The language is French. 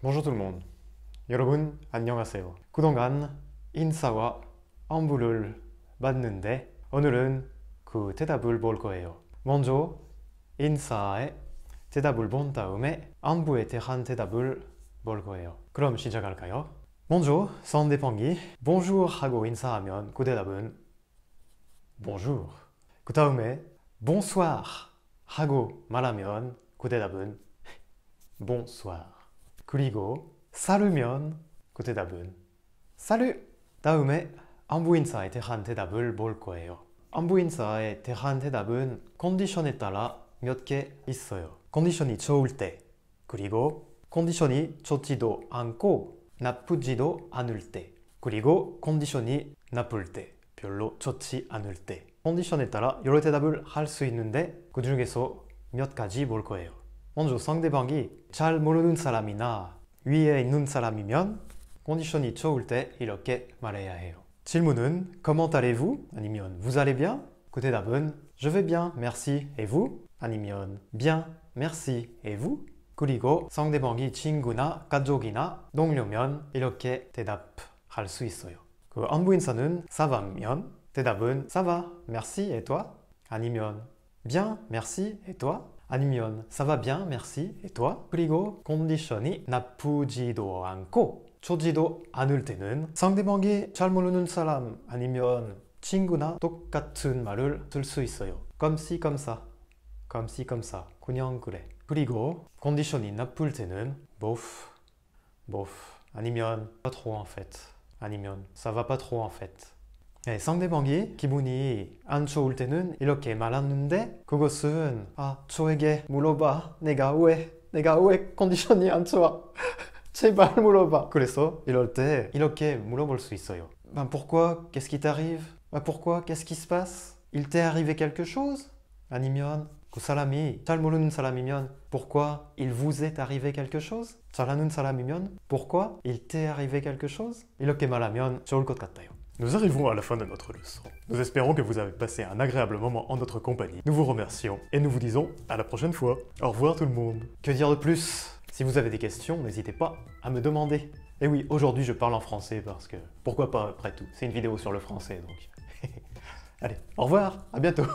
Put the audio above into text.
Bonjour tout le monde. 여러분 안녕하세요. 그동안 인사와 안부를 봤는데 오늘은 그 대답을 볼 거예요. 먼저 인사에 대답을 본 다음에 안부에 대한 대답을 볼 거예요. 그럼 시작할까요? 먼저 상대방이 bonjour 하고 인사하면 그 대답은 bonjour. 그 다음에 bonsoir 하고 말하면 그 대답은 bonsoir. 그리고 사르면 그 대답은 사르 다음에 안부인사에 대한 대답을 볼 거예요. 안부인사에 대한 대답은 컨디션에 따라 몇 개 있어요. 컨디션이 좋을 때 그리고 컨디션이 좋지도 않고 나쁘지도 않을 때 그리고 컨디션이 나쁠 때 별로 좋지 않을 때 컨디션에 따라 여러 대답을 할 수 있는데 그 중에서 몇 가지 볼 거예요. 먼저 상대방이 잘 모르는 사람이나 위에 있는 사람이면 컨디션이 좋을 때 이렇게 말해야 해요. 질문은 Comment allez-vous? 아니면 Vous allez bien? 그 대답은 Je vais bien, merci, et vous? 아니면 Bien, merci, et vous? 그리고 상대방이 친구나 가족이나 동료면 이렇게 대답할 수 있어요. 그 안부 인사는 Ça va면 대답은 Ça va, merci, et toi? 아니면 Bien, merci, et toi? Animion, ça va bien, merci. Et toi Kuligo, conditioni, napujido, anko, chojido, anultenun, sang de mangue, salam, animion, chinguna, tokatsun, malul, tulsoi soyo. Comme si, comme ça, comme si, comme ça. Kuligo, conditioni, napultenun, bof, bof, animion, pas trop en fait, animion, ça va pas trop en fait. Et sans débandi, qui m'uni, ancho ultenun, iloke malan nunde, kogosun, ah, choege, mouloba, nega negaue, conditionni anchoa, che bal mouloba. Kuresso, iloke, moulobol suisoyo. Ben pourquoi, qu'est-ce qui t'arrive? Ben pourquoi, qu'est-ce qui se passe? Il t'est arrivé quelque chose? Animion, kusalami, tal moulunun pourquoi il vous est arrivé quelque chose? Talanun salamimion, pourquoi il t'est arrivé quelque chose? Il Iloke malamion, chol kotkata yo. Nous arrivons à la fin de notre leçon. Nous espérons que vous avez passé un agréable moment en notre compagnie. Nous vous remercions et nous vous disons à la prochaine fois. Au revoir tout le monde. Que dire de plus Si vous avez des questions, n'hésitez pas à me demander. Et oui, aujourd'hui je parle en français parce que pourquoi pas après tout, c'est une vidéo sur le français donc. Allez, au revoir, à bientôt